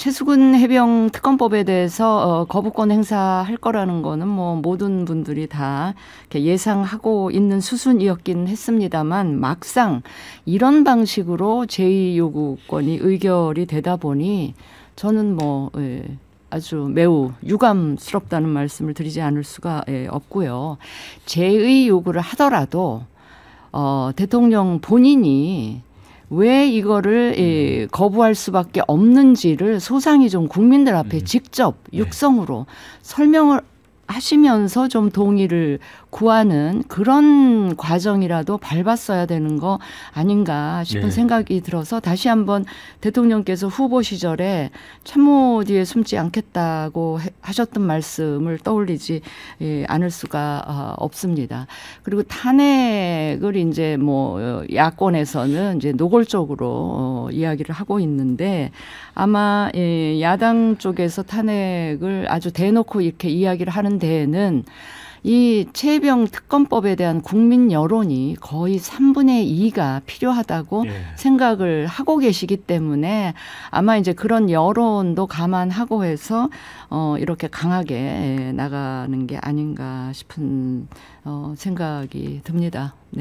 최수근 해병 특검법에 대해서 어, 거부권 행사할 거라는 거는 뭐 모든 분들이 다 예상하고 있는 수순이었긴 했습니다만 막상 이런 방식으로 제의 요구권이 의결이 되다 보니 저는 뭐 예, 아주 매우 유감스럽다는 말씀을 드리지 않을 수가 예, 없고요. 제의 요구를 하더라도 어, 대통령 본인이 왜 이거를 예, 음. 거부할 수밖에 없는지를 소상히 좀 국민들 앞에 음. 직접 네. 육성으로 설명을 하시면서 좀 동의를 구하는 그런 과정이라도 밟았어야 되는 거 아닌가 싶은 네. 생각이 들어서 다시 한번 대통령께서 후보 시절에 참모 뒤에 뭐 숨지 않겠다고 하셨던 말씀을 떠올리지 예, 않을 수가 어, 없습니다. 그리고 탄핵을 이제 뭐 야권에서는 이제 노골적으로 어, 이야기를 하고 있는데 아마 예, 야당 쪽에서 탄핵을 아주 대놓고 이렇게 이야기를 하는 대에는 이 체병 특검법에 대한 국민 여론이 거의 3분의 2가 필요하다고 예. 생각을 하고 계시기 때문에 아마 이제 그런 여론도 감안하고 해서 어 이렇게 강하게 예, 나가는 게 아닌가 싶은 어 생각이 듭니다. 네.